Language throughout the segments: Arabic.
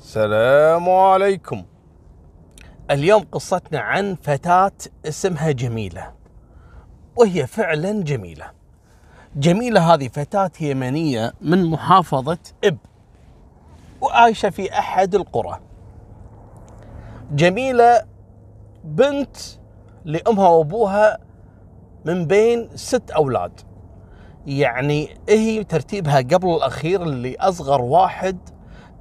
السلام عليكم اليوم قصتنا عن فتاة اسمها جميلة وهي فعلا جميلة جميلة هذه فتاة يمنية من محافظة إب وعايشة في أحد القرى جميلة بنت لأمها وأبوها من بين ست أولاد يعني هي ترتيبها قبل الأخير اللي أصغر واحد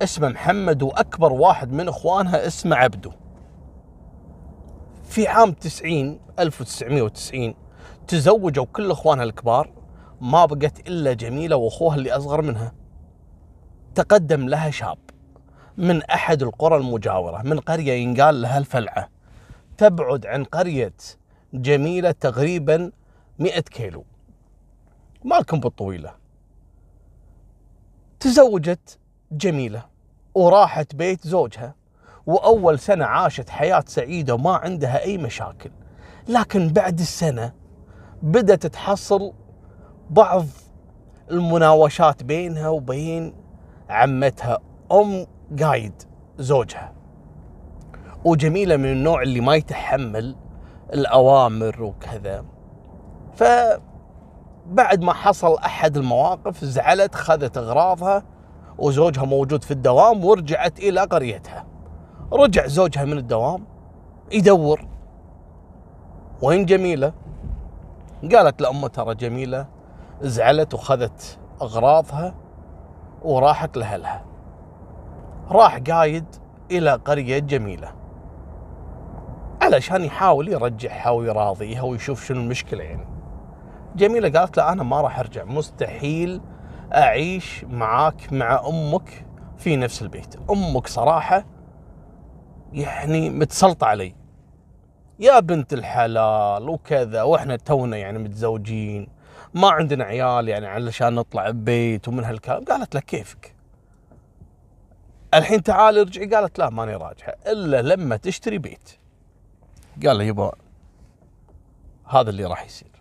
اسمه محمد واكبر واحد من اخوانها اسمه عبده في عام 90 1990 تزوجوا كل اخوانها الكبار ما بقت الا جميله واخوها اللي اصغر منها تقدم لها شاب من احد القرى المجاوره من قريه ينقال لها الفلعه تبعد عن قريه جميله تقريبا 100 كيلو مالكم بالطويله تزوجت جميلة وراحت بيت زوجها وأول سنة عاشت حياة سعيدة وما عندها أي مشاكل لكن بعد السنة بدأت تحصل بعض المناوشات بينها وبين عمتها أم قايد زوجها وجميلة من النوع اللي ما يتحمل الأوامر وكذا فبعد ما حصل أحد المواقف زعلت خذت أغراضها وزوجها موجود في الدوام ورجعت إلى قريتها رجع زوجها من الدوام يدور وين جميلة قالت لأمه ترى جميلة زعلت وخذت أغراضها وراحت لأهلها راح قايد إلى قرية جميلة علشان يحاول يرجعها ويراضيها ويشوف شنو المشكلة يعني جميلة قالت له أنا ما راح أرجع مستحيل اعيش معاك مع امك في نفس البيت امك صراحه يعني متسلطه علي يا بنت الحلال وكذا واحنا تونا يعني متزوجين ما عندنا عيال يعني علشان نطلع ببيت ومن هالكلام قالت لك كيفك الحين تعال ارجعي قالت لا ماني راجعه الا لما تشتري بيت قال له يبا هذا اللي راح يصير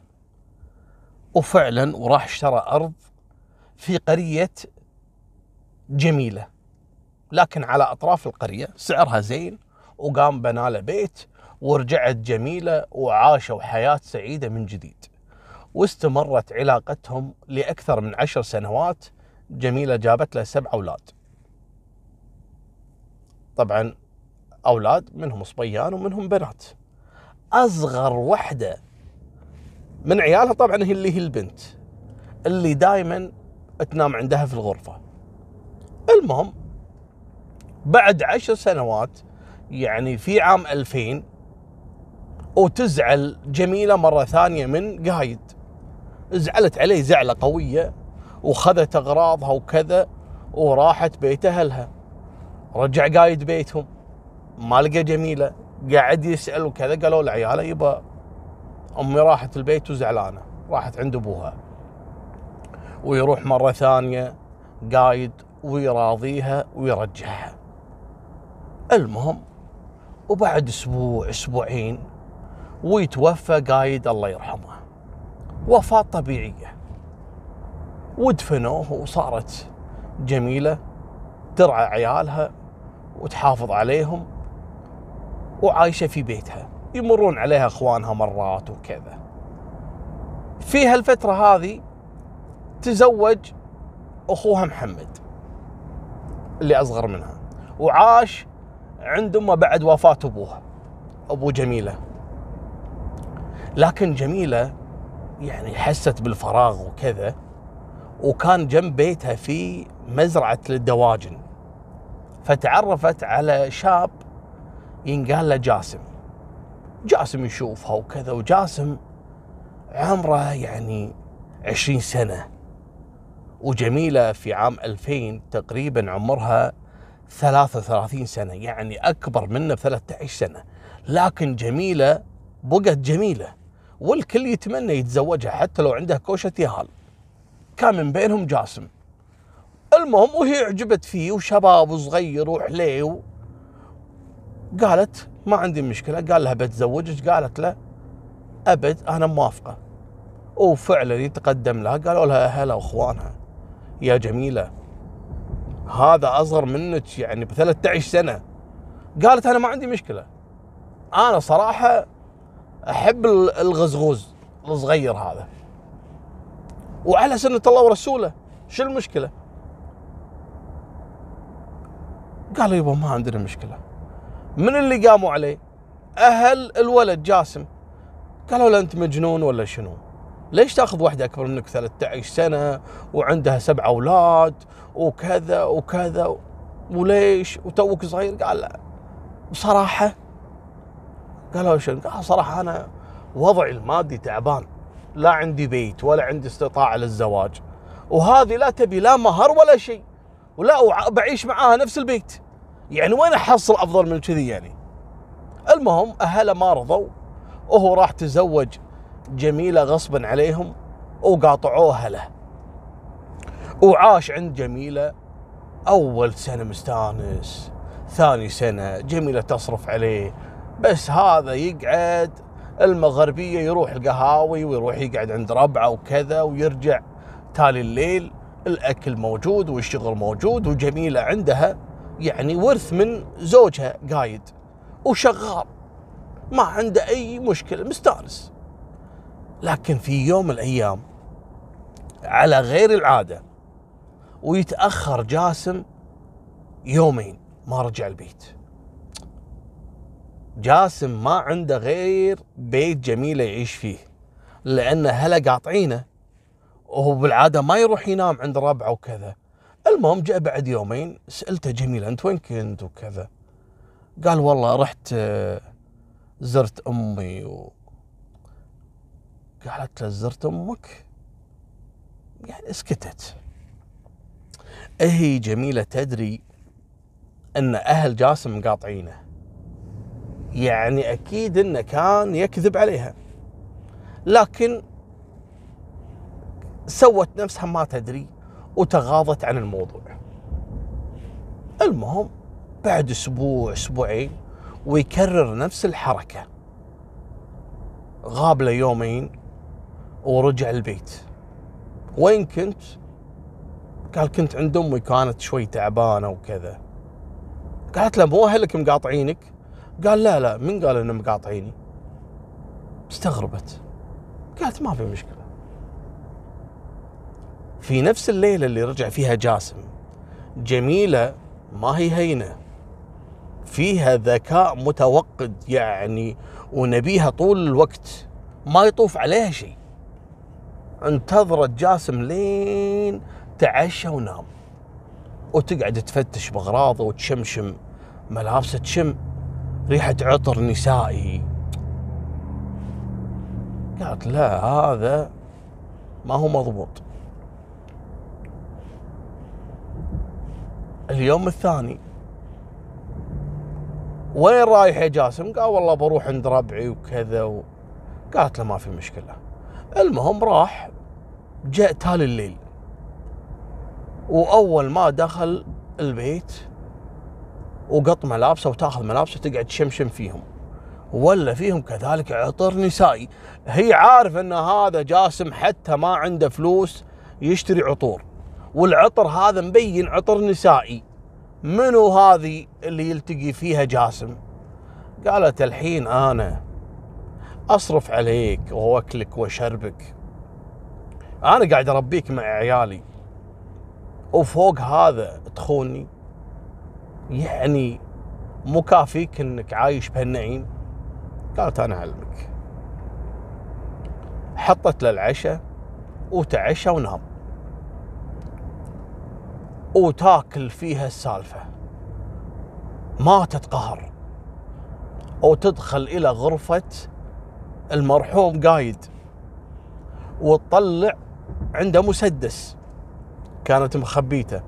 وفعلا وراح اشترى ارض في قرية جميلة لكن على أطراف القرية سعرها زين وقام بنى له بيت ورجعت جميلة وعاشوا حياة سعيدة من جديد واستمرت علاقتهم لأكثر من عشر سنوات جميلة جابت له سبع أولاد طبعا أولاد منهم صبيان ومنهم بنات أصغر وحدة من عيالها طبعا هي اللي هي البنت اللي دائما تنام عندها في الغرفه المهم بعد عشر سنوات يعني في عام 2000 وتزعل جميلة مرة ثانية من قايد زعلت عليه زعلة قوية وخذت أغراضها وكذا وراحت بيت أهلها رجع قايد بيتهم ما لقى جميلة قاعد يسأل وكذا قالوا العيالة يبا أمي راحت البيت وزعلانة راحت عند أبوها ويروح مرة ثانية قايد ويراضيها ويرجعها المهم وبعد أسبوع أسبوعين ويتوفى قايد الله يرحمه وفاة طبيعية ودفنوه وصارت جميلة ترعى عيالها وتحافظ عليهم وعايشة في بيتها يمرون عليها اخوانها مرات وكذا في هالفترة هذه تزوج اخوها محمد اللي اصغر منها وعاش عند امه بعد وفاه ابوها ابو جميله لكن جميله يعني حست بالفراغ وكذا وكان جنب بيتها في مزرعه للدواجن فتعرفت على شاب ينقال له جاسم جاسم يشوفها وكذا وجاسم عمره يعني عشرين سنة وجميلة في عام 2000 تقريبا عمرها 33 سنة يعني أكبر منه ب 13 سنة لكن جميلة بقت جميلة والكل يتمنى يتزوجها حتى لو عندها كوشة يهال كان من بينهم جاسم المهم وهي عجبت فيه وشباب وصغير وحليو قالت ما عندي مشكله قال لها بتزوجك قالت له ابد انا موافقه وفعلا يتقدم لها قالوا لها اهلها واخوانها يا جميلة هذا أصغر منك يعني ب 13 سنة قالت أنا ما عندي مشكلة أنا صراحة أحب الغزغوز الصغير هذا وعلى سنة الله ورسوله شو المشكلة قالوا يبا ما عندنا مشكلة من اللي قاموا عليه أهل الولد جاسم قالوا له أنت مجنون ولا شنو ليش تاخذ واحده اكبر منك 13 سنه وعندها سبع اولاد وكذا وكذا وليش وتوك صغير قال لا بصراحه قالوا شنو؟ قال صراحه انا وضعي المادي تعبان لا عندي بيت ولا عندي استطاعه للزواج وهذه لا تبي لا مهر ولا شيء ولا بعيش معاها نفس البيت يعني وين احصل افضل من كذي يعني المهم اهله ما رضوا وهو راح تزوج جميلة غصبا عليهم وقاطعوها له وعاش عند جميلة أول سنة مستانس ثاني سنة جميلة تصرف عليه بس هذا يقعد المغربية يروح القهاوي ويروح يقعد عند ربعه وكذا ويرجع تالي الليل الأكل موجود والشغل موجود وجميلة عندها يعني ورث من زوجها قايد وشغال ما عنده أي مشكلة مستانس لكن في يوم من الايام على غير العاده ويتاخر جاسم يومين ما رجع البيت جاسم ما عنده غير بيت جميل يعيش فيه لان هلا قاطعينه وهو بالعاده ما يروح ينام عند ربعه وكذا المهم جاء بعد يومين سالته جميل انت وين كنت وكذا قال والله رحت آه، زرت امي و قالت له زرت امك يعني اسكتت اهي جميله تدري ان اهل جاسم مقاطعينه يعني اكيد انه كان يكذب عليها لكن سوت نفسها ما تدري وتغاضت عن الموضوع المهم بعد اسبوع اسبوعين ويكرر نفس الحركه غاب له يومين ورجع البيت وين كنت؟ قال كنت عند امي كانت شوي تعبانه وكذا قالت له مو اهلك مقاطعينك؟ قال لا لا من قال انهم مقاطعيني؟ استغربت قالت ما في مشكله في نفس الليله اللي رجع فيها جاسم جميله ما هي هينه فيها ذكاء متوقد يعني ونبيها طول الوقت ما يطوف عليها شيء انتظرت جاسم لين تعشى ونام وتقعد تفتش باغراضه وتشمشم ملابسه تشم ريحه عطر نسائي قالت لا هذا ما هو مضبوط اليوم الثاني وين رايح يا جاسم؟ قال والله بروح عند ربعي وكذا و... قالت له ما في مشكله المهم راح جاء تالي الليل واول ما دخل البيت وقط ملابسه وتاخذ ملابسه تقعد تشمشم فيهم ولا فيهم كذلك عطر نسائي هي عارف ان هذا جاسم حتى ما عنده فلوس يشتري عطور والعطر هذا مبين عطر نسائي منو هذه اللي يلتقي فيها جاسم قالت الحين انا اصرف عليك واكلك وشربك انا قاعد اربيك مع عيالي وفوق هذا تخوني يعني مو كافيك انك عايش بهالنعيم قالت انا اعلمك حطت له العشاء وتعشى ونام وتاكل فيها السالفه ما تتقهر وتدخل الى غرفه المرحوم قايد وتطلع عنده مسدس كانت مخبيته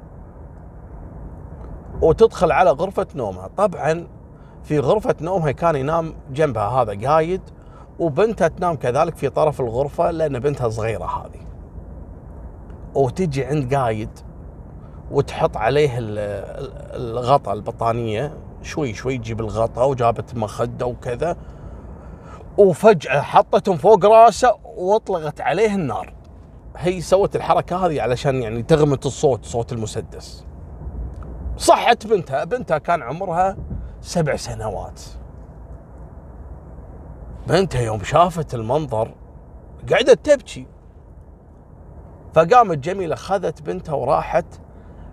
وتدخل على غرفة نومها طبعا في غرفة نومها كان ينام جنبها هذا قايد وبنتها تنام كذلك في طرف الغرفة لأن بنتها صغيرة هذه وتجي عند قايد وتحط عليه الغطاء البطانية شوي شوي تجيب الغطاء وجابت مخدة وكذا وفجأة حطتهم فوق راسه واطلقت عليه النار هي سوت الحركة هذه علشان يعني تغمت الصوت صوت المسدس صحت بنتها بنتها كان عمرها سبع سنوات بنتها يوم شافت المنظر قعدت تبكي فقامت جميلة خذت بنتها وراحت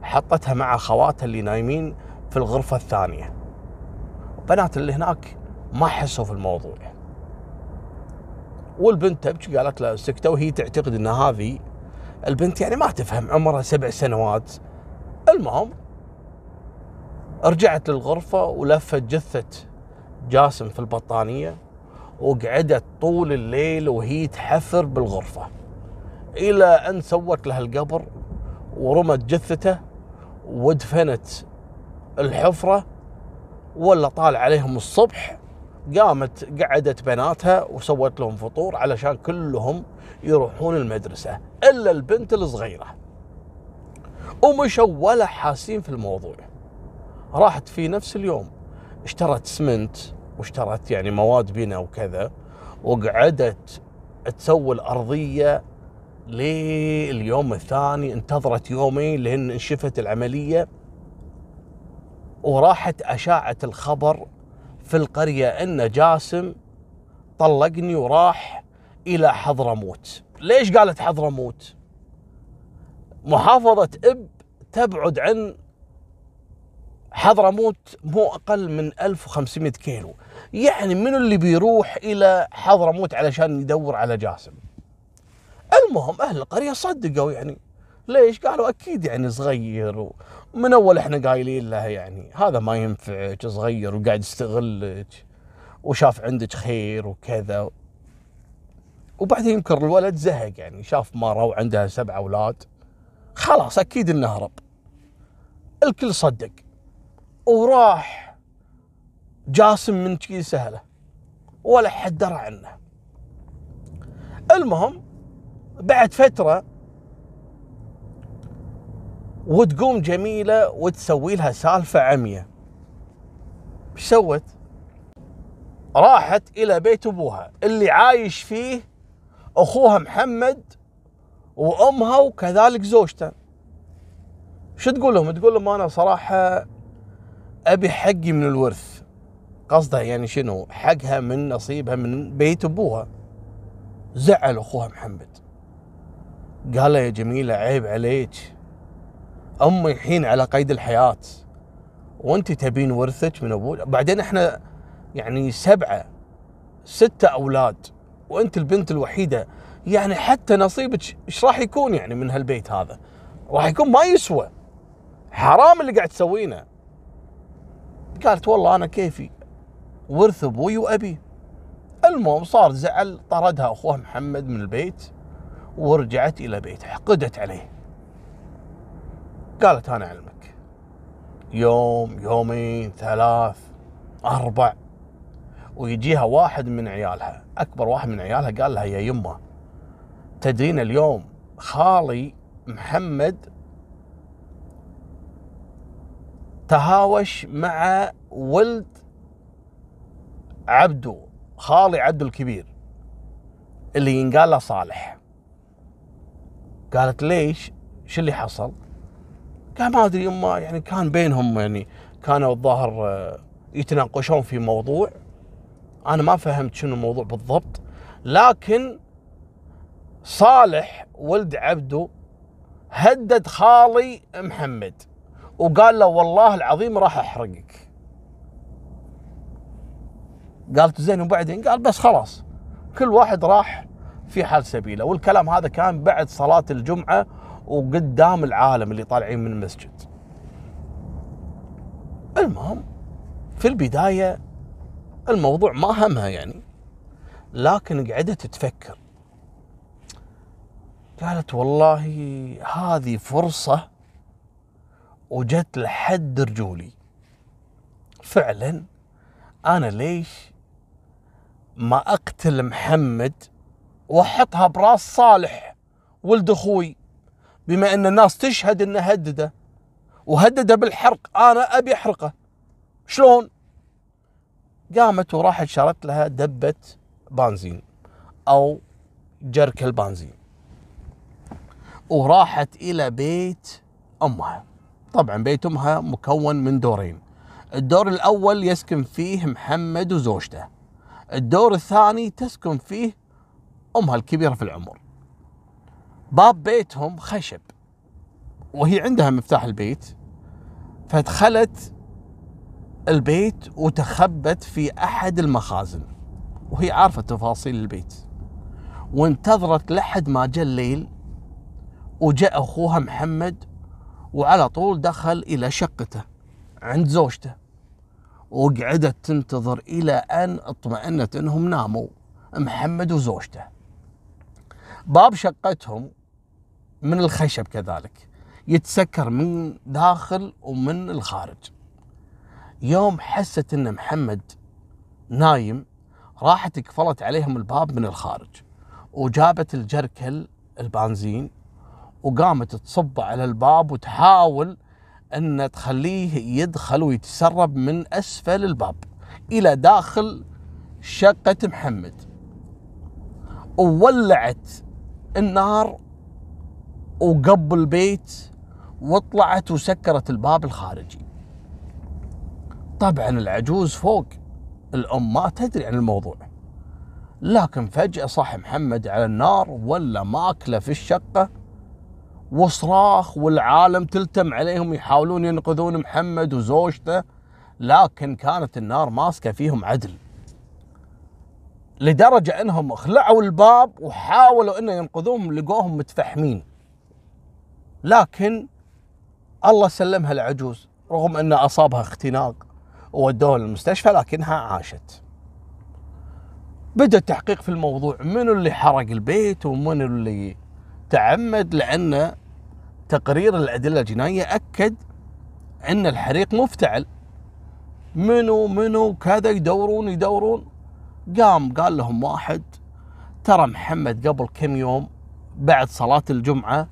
حطتها مع خواتها اللي نايمين في الغرفة الثانية بنات اللي هناك ما حسوا في الموضوع والبنت تبكي قالت له سكته وهي تعتقد ان هذه البنت يعني ما تفهم عمرها سبع سنوات المهم رجعت للغرفة ولفت جثة جاسم في البطانية وقعدت طول الليل وهي تحفر بالغرفة إلى أن سوت لها القبر ورمت جثته ودفنت الحفرة ولا طال عليهم الصبح قامت قعدت بناتها وسوت لهم فطور علشان كلهم يروحون المدرسة إلا البنت الصغيرة ومشوا ولا حاسين في الموضوع راحت في نفس اليوم اشترت سمنت واشترت يعني مواد بناء وكذا وقعدت تسوي الأرضية لليوم الثاني انتظرت يومين لين انشفت العملية وراحت أشاعة الخبر في القرية أن جاسم طلقني وراح إلى حضرموت ليش قالت حضرموت محافظة إب تبعد عن حضرموت مو أقل من 1500 كيلو يعني من اللي بيروح إلى حضرموت علشان يدور على جاسم المهم أهل القرية صدقوا يعني ليش قالوا أكيد يعني صغير من اول احنا قايلين لها يعني هذا ما ينفعك صغير وقاعد يستغلك وشاف عندك خير وكذا وبعدين يمكن الولد زهق يعني شاف مره وعندها سبع اولاد خلاص اكيد انه هرب الكل صدق وراح جاسم من شي سهله ولا حد درى عنه المهم بعد فتره وتقوم جميلة وتسوي لها سالفة عمية ايش سوت؟ راحت إلى بيت أبوها اللي عايش فيه أخوها محمد وأمها وكذلك زوجته شو تقول لهم؟ تقول لهم أنا صراحة أبي حقي من الورث قصدها يعني شنو؟ حقها من نصيبها من بيت أبوها زعل أخوها محمد قال له يا جميلة عيب عليك امي الحين على قيد الحياه وانت تبين ورثك من ابوك بعدين احنا يعني سبعه سته اولاد وانت البنت الوحيده يعني حتى نصيبك ايش راح يكون يعني من هالبيت هذا؟ راح يكون ما يسوى حرام اللي قاعد تسوينه قالت والله انا كيفي ورث ابوي وابي المهم صار زعل طردها اخوه محمد من البيت ورجعت الى بيتها حقدت عليه قالت انا اعلمك يوم يومين ثلاث اربع ويجيها واحد من عيالها اكبر واحد من عيالها قال لها يا يمه تدرين اليوم خالي محمد تهاوش مع ولد عبده خالي عبده الكبير اللي ينقال له صالح قالت ليش شو اللي حصل قال ما ادري يما يعني كان بينهم يعني كانوا الظاهر آه، يتناقشون في موضوع انا ما فهمت شنو الموضوع بالضبط لكن صالح ولد عبده هدد خالي محمد وقال له والله العظيم راح احرقك قالت زين وبعدين قال بس خلاص كل واحد راح في حال سبيله والكلام هذا كان بعد صلاة الجمعة وقدام العالم اللي طالعين من المسجد المهم في البداية الموضوع ما همها يعني لكن قعدت تفكر قالت والله هذه فرصة وجت لحد رجولي فعلا أنا ليش ما أقتل محمد وأحطها براس صالح ولد أخوي بما ان الناس تشهد انه هدده وهدده بالحرق انا ابي احرقه شلون؟ قامت وراحت شرت لها دبه بنزين او جرك البنزين وراحت الى بيت امها طبعا بيت امها مكون من دورين الدور الاول يسكن فيه محمد وزوجته الدور الثاني تسكن فيه امها الكبيره في العمر باب بيتهم خشب وهي عندها مفتاح البيت فدخلت البيت وتخبت في احد المخازن وهي عارفه تفاصيل البيت وانتظرت لحد ما جاء الليل وجاء اخوها محمد وعلى طول دخل الى شقته عند زوجته وقعدت تنتظر الى ان اطمأنت انهم ناموا محمد وزوجته باب شقتهم من الخشب كذلك يتسكر من داخل ومن الخارج يوم حست ان محمد نايم راحت قفلت عليهم الباب من الخارج وجابت الجركل البنزين وقامت تصب على الباب وتحاول ان تخليه يدخل ويتسرب من اسفل الباب الى داخل شقه محمد وولعت النار وقب البيت وطلعت وسكرت الباب الخارجي طبعا العجوز فوق الأم ما تدري عن الموضوع لكن فجأة صح محمد على النار ولا ماكله في الشقة وصراخ والعالم تلتم عليهم يحاولون ينقذون محمد وزوجته لكن كانت النار ماسكة فيهم عدل لدرجة انهم خلعوا الباب وحاولوا انه ينقذوهم لقوهم متفحمين لكن الله سلمها العجوز رغم أن أصابها اختناق وودوها للمستشفى لكنها عاشت بدأ التحقيق في الموضوع من اللي حرق البيت ومن اللي تعمد لأن تقرير الأدلة الجنائية أكد أن الحريق مفتعل منو منو كذا يدورون يدورون قام قال لهم واحد ترى محمد قبل كم يوم بعد صلاة الجمعة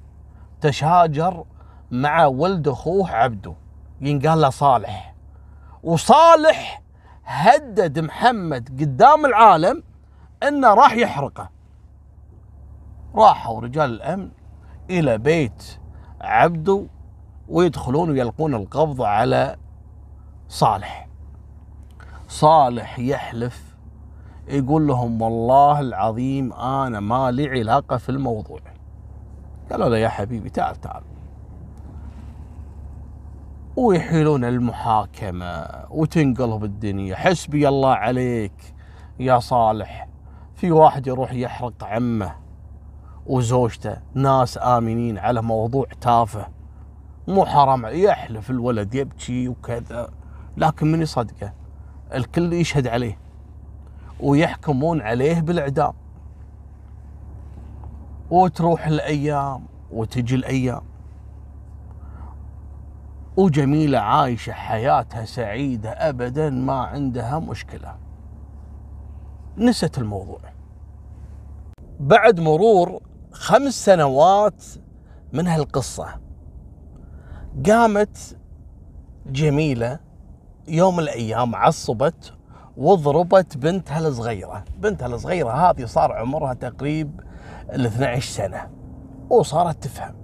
تشاجر مع ولد اخوه عبده ينقال له صالح وصالح هدد محمد قدام العالم انه راح يحرقه راحوا رجال الامن الى بيت عبده ويدخلون ويلقون القبض على صالح صالح يحلف يقول لهم والله العظيم انا ما لي علاقه في الموضوع قالوا له يا حبيبي تعال تعال ويحيلون المحاكمة وتنقلب الدنيا حسبي الله عليك يا صالح في واحد يروح يحرق عمه وزوجته ناس آمنين على موضوع تافه مو حرام يحلف الولد يبكي وكذا لكن من يصدقه الكل يشهد عليه ويحكمون عليه بالإعدام وتروح الايام وتجي الايام وجميلة عايشة حياتها سعيدة أبدا ما عندها مشكلة نست الموضوع بعد مرور خمس سنوات من هالقصة قامت جميلة يوم الأيام عصبت وضربت بنتها الصغيرة بنتها الصغيرة هذه صار عمرها تقريب ال 12 سنه وصارت تفهم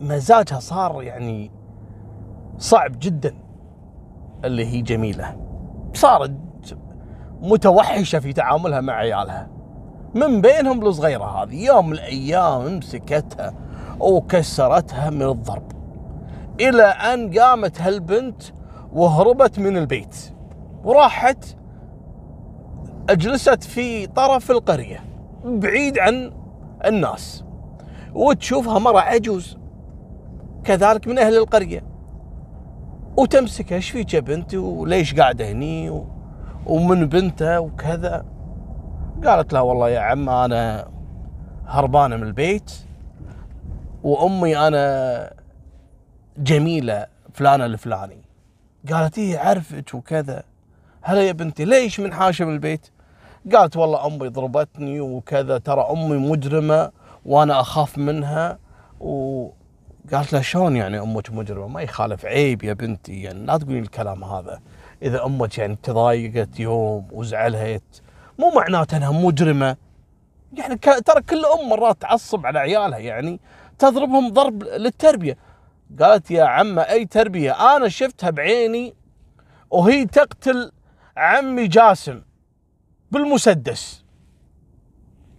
فمزاجها صار يعني صعب جدا اللي هي جميله صارت متوحشه في تعاملها مع عيالها من بينهم الصغيره هذه يوم من الايام مسكتها وكسرتها من الضرب الى ان قامت هالبنت وهربت من البيت وراحت اجلست في طرف القريه بعيد عن الناس وتشوفها مرة عجوز كذلك من أهل القرية وتمسكها ايش فيك يا بنتي وليش قاعدة هني و... ومن بنته وكذا قالت لها والله يا عم أنا هربانة من البيت وأمي أنا جميلة فلانة الفلاني قالت إيه عرفت وكذا هلا يا بنتي ليش من من البيت قالت والله امي ضربتني وكذا ترى امي مجرمه وانا اخاف منها وقالت لها له شلون يعني امك مجرمه؟ ما يخالف عيب يا بنتي يعني لا تقولي الكلام هذا اذا امك يعني تضايقت يوم وزعلت مو معناته انها مجرمه يعني ترى كل ام مرات تعصب على عيالها يعني تضربهم ضرب للتربيه قالت يا عمه اي تربيه انا شفتها بعيني وهي تقتل عمي جاسم بالمسدس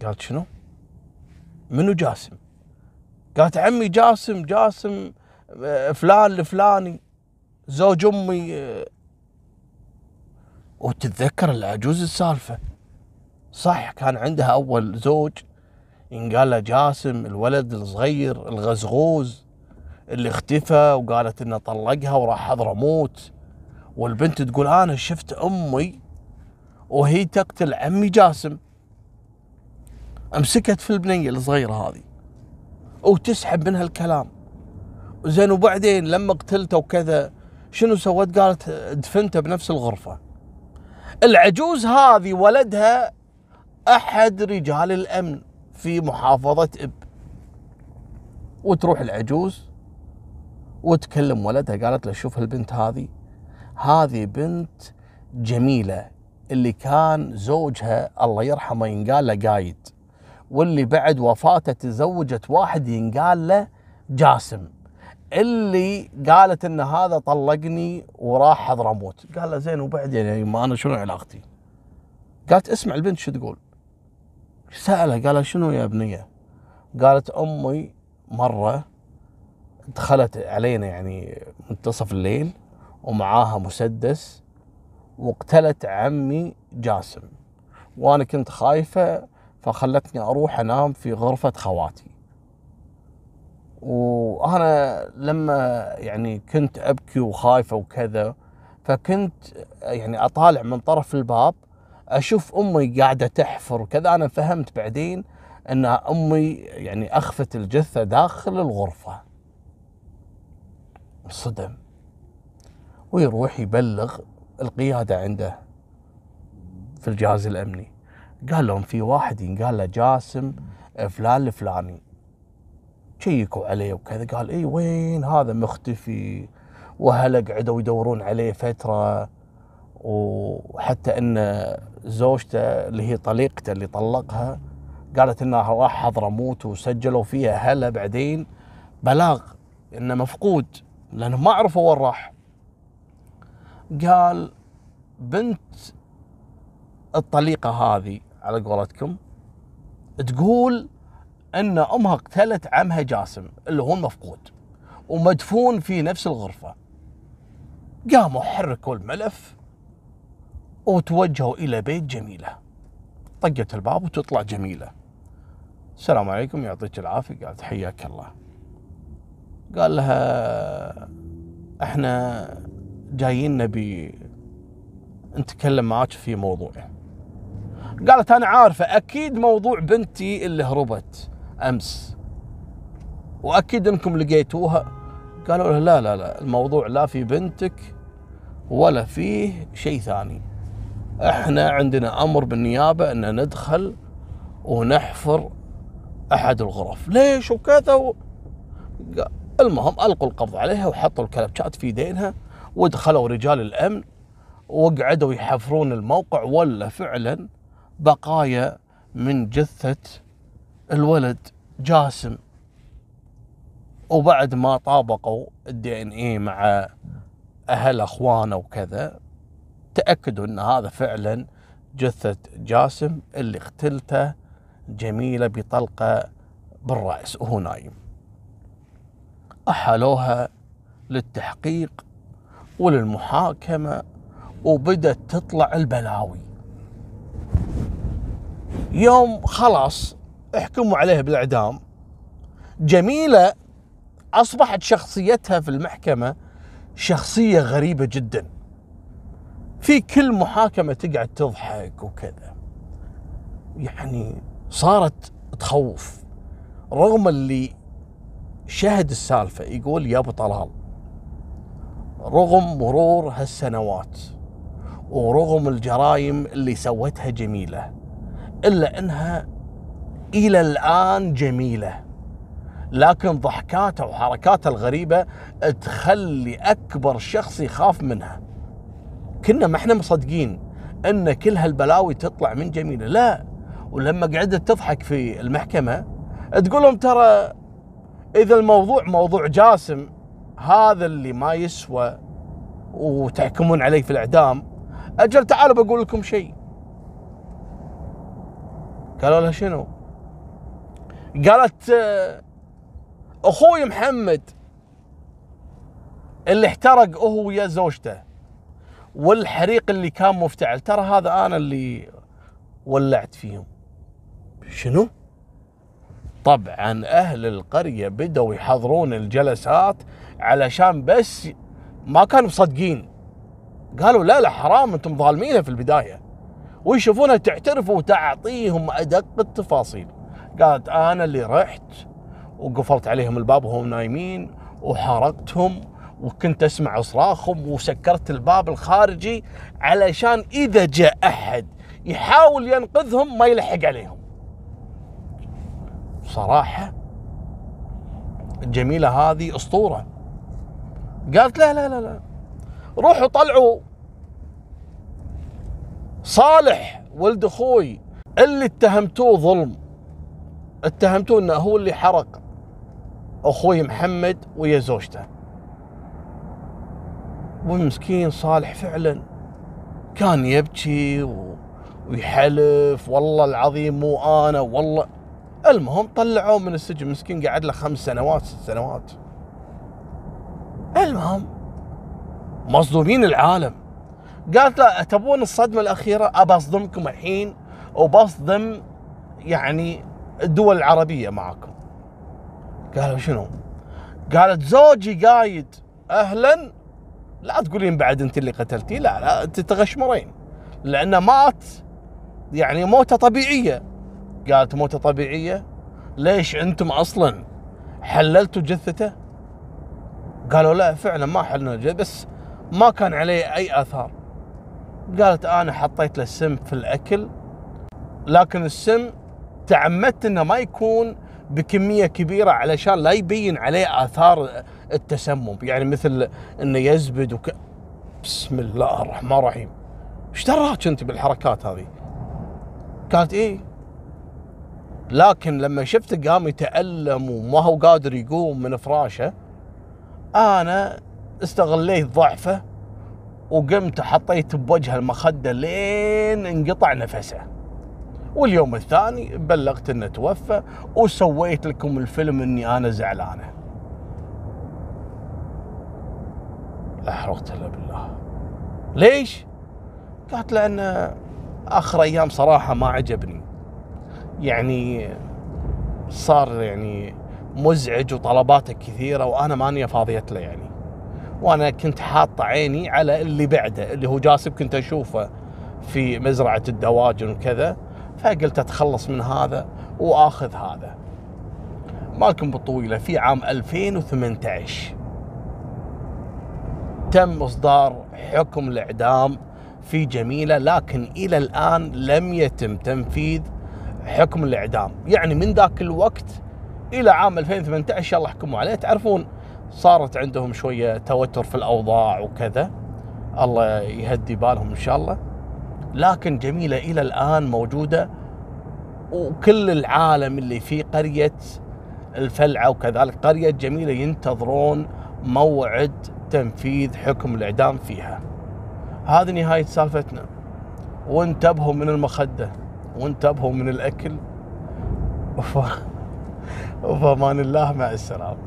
قالت شنو منو جاسم قالت عمي جاسم جاسم آه، فلان الفلاني زوج امي آه. وتتذكر العجوز السالفه صح كان عندها اول زوج ينقال له جاسم الولد الصغير الغزغوز اللي اختفى وقالت انه طلقها وراح حضره موت والبنت تقول انا شفت امي وهي تقتل عمي جاسم امسكت في البنيه الصغيره هذه وتسحب منها الكلام زين وبعدين لما قتلته وكذا شنو سوت قالت دفنته بنفس الغرفه العجوز هذه ولدها احد رجال الامن في محافظه اب وتروح العجوز وتكلم ولدها قالت له شوف البنت هذه هذه بنت جميله اللي كان زوجها الله يرحمه ينقال له قايد واللي بعد وفاته تزوجت واحد ينقال له جاسم اللي قالت ان هذا طلقني وراح حضرموت قال له زين وبعدين يعني ما انا شنو علاقتي قالت اسمع البنت شو تقول سأله قال شنو يا بنية قالت أمي مرة دخلت علينا يعني منتصف الليل ومعاها مسدس وقتلت عمي جاسم وأنا كنت خايفة فخلتني أروح أنام في غرفة خواتي وأنا لما يعني كنت أبكي وخايفة وكذا فكنت يعني أطالع من طرف الباب أشوف أمي قاعدة تحفر وكذا أنا فهمت بعدين أن أمي يعني أخفت الجثة داخل الغرفة انصدم ويروح يبلغ القياده عنده في الجهاز الامني قال لهم في واحد ينقال له جاسم فلان الفلاني شيكوا عليه وكذا قال اي وين هذا مختفي وهلا قعدوا يدورون عليه فتره وحتى ان زوجته اللي هي طليقته اللي طلقها قالت انه راح حضرموت وسجلوا فيها هلا بعدين بلاغ انه مفقود لانه ما عرفوا وين راح قال بنت الطليقة هذه على قولتكم تقول أن أمها اقتلت عمها جاسم اللي هو المفقود ومدفون في نفس الغرفة قاموا حركوا الملف وتوجهوا إلى بيت جميلة طقت الباب وتطلع جميلة السلام عليكم يعطيك العافية قالت حياك الله قال لها احنا جايين نبي نتكلم معاك في موضوع قالت انا عارفه اكيد موضوع بنتي اللي هربت امس واكيد انكم لقيتوها قالوا لها لا لا لا الموضوع لا في بنتك ولا فيه شيء ثاني احنا عندنا امر بالنيابه ان ندخل ونحفر احد الغرف ليش وكذا و... المهم القوا القبض عليها وحطوا الكلبشات في دينها ودخلوا رجال الامن وقعدوا يحفرون الموقع ولا فعلا بقايا من جثه الولد جاسم وبعد ما طابقوا الدي ان اي مع اهل اخوانه وكذا تاكدوا ان هذا فعلا جثه جاسم اللي اختلته جميله بطلقه بالراس وهو نايم احالوها للتحقيق وللمحاكمة وبدت تطلع البلاوي يوم خلاص احكموا عليه بالإعدام جميلة أصبحت شخصيتها في المحكمة شخصية غريبة جدا في كل محاكمة تقعد تضحك وكذا يعني صارت تخوف رغم اللي شهد السالفة يقول يا أبو طلال رغم مرور هالسنوات ورغم الجرائم اللي سوتها جميلة إلا أنها إلى الآن جميلة لكن ضحكاتها وحركاتها الغريبة تخلي أكبر شخص يخاف منها كنا ما احنا مصدقين أن كل هالبلاوي تطلع من جميلة لا ولما قعدت تضحك في المحكمة تقول لهم ترى إذا الموضوع موضوع جاسم هذا اللي ما يسوى وتحكمون عليه في الاعدام اجل تعالوا بقول لكم شيء قالوا لها شنو قالت آه، اخوي محمد اللي احترق هو ويا زوجته والحريق اللي كان مفتعل ترى هذا انا اللي ولعت فيهم شنو؟ طبعا اهل القريه بدوا يحضرون الجلسات علشان بس ما كانوا مصدقين قالوا لا لا حرام انتم ظالمينها في البدايه ويشوفونها تعترف وتعطيهم ادق التفاصيل قالت انا اللي رحت وقفلت عليهم الباب وهم نايمين وحرقتهم وكنت اسمع صراخهم وسكرت الباب الخارجي علشان اذا جاء احد يحاول ينقذهم ما يلحق عليهم صراحه الجميله هذه اسطوره قالت لا لا لا لا روحوا طلعوا صالح ولد اخوي اللي اتهمتوه ظلم اتهمتوه انه هو اللي حرق اخوي محمد ويا زوجته والمسكين صالح فعلا كان يبكي و... ويحلف والله العظيم مو انا والله المهم طلعوه من السجن مسكين قعد له خمس سنوات ست سنوات المهم مصدومين العالم قالت له تبون الصدمه الاخيره ابى اصدمكم الحين وبصدم يعني الدول العربيه معكم قالوا شنو قالت زوجي قايد اهلا لا تقولين بعد انت اللي قتلتي لا لا انت تغشمرين لانه مات يعني موته طبيعيه قالت موته طبيعيه ليش انتم اصلا حللتوا جثته قالوا لا فعلا ما حللنا بس ما كان عليه اي اثار قالت انا حطيت له السم في الاكل لكن السم تعمدت انه ما يكون بكميه كبيره علشان لا يبين عليه اثار التسمم يعني مثل انه يزبد وك... بسم الله الرحمن الرحيم ايش دراك انت بالحركات هذه؟ قالت ايه لكن لما شفته قام يتألم وما هو قادر يقوم من فراشه أنا استغليت ضعفه وقمت حطيت بوجه المخدة لين انقطع نفسه واليوم الثاني بلغت انه توفى وسويت لكم الفيلم اني انا زعلانه لا حول الا بالله ليش قالت لان اخر ايام صراحه ما عجبني يعني صار يعني مزعج وطلباته كثيرة وأنا ماني فاضيت له يعني وأنا كنت حاطة عيني على اللي بعده اللي هو جاسم كنت أشوفه في مزرعة الدواجن وكذا فقلت أتخلص من هذا وآخذ هذا مالكم بالطويلة في عام 2018 تم إصدار حكم الإعدام في جميلة لكن إلى الآن لم يتم تنفيذ حكم الاعدام يعني من ذاك الوقت الى عام 2018 الله حكموا عليه تعرفون صارت عندهم شويه توتر في الاوضاع وكذا الله يهدي بالهم ان شاء الله لكن جميله الى الان موجوده وكل العالم اللي في قريه الفلعه وكذلك قريه جميله ينتظرون موعد تنفيذ حكم الاعدام فيها هذه نهايه سالفتنا وانتبهوا من المخده وانتبهوا من الأكل وف... وفمان الله مع السلامة